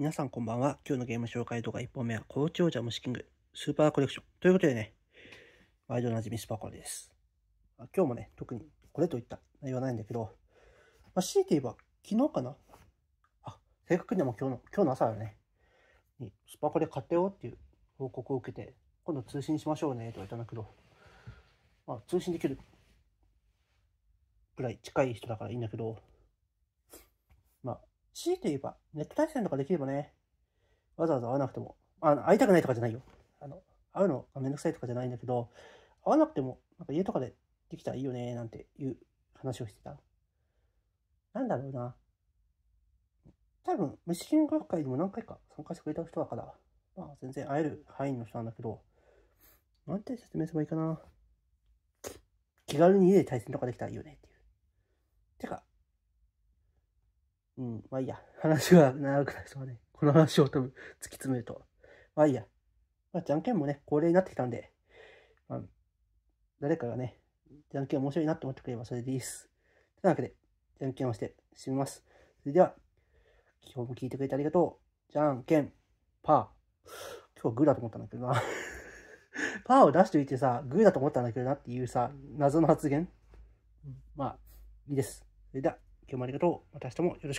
皆さんこんばんは。今日のゲーム紹介動画1本目は、高知王ムシキング、スーパーコレクション。ということでね、毎度おなじみスパコレです。今日もね、特にこれといった内容はないんだけど、まあ、強いて言えば、昨日かなあ、正確にも今日の、今日の朝だね、にスパコレ買ったよっていう報告を受けて、今度通信しましょうねと言ったんだけど、まあ、通信できるくらい近い人だからいいんだけど、まあ、強いて言えば、ネット対戦とかできればね、わざわざ会わなくても、あの会いたくないとかじゃないよ。あの、会うのがめんどくさいとかじゃないんだけど、会わなくても、なんか家とかでできたらいいよね、なんていう話をしてた。なんだろうな。多分、虫金学会でも何回か参加してくれた人だから、まあ全然会える範囲の人なんだけど、なんて説明すればいいかな。気軽に家で対戦とかできたらいいよねっていう。てか、うん、まあいいや。話が長くなりそうね。この話を多分突き詰めると。まあいいや。まあ、じゃんけんもね、恒例になってきたんで、まあ、誰かがね、じゃんけん面白いなって思ってくればそれでいいです。というわけで、じゃんけんをして締めます。それでは、今日も聞いてくれてありがとう。じゃんけん、パー。今日グーだと思ったんだけどな。パーを出しといてさ、グーだと思ったんだけどなっていうさ、謎の発言。まあ、いいです。それでは、今日もありがとう。また明日もよろしく。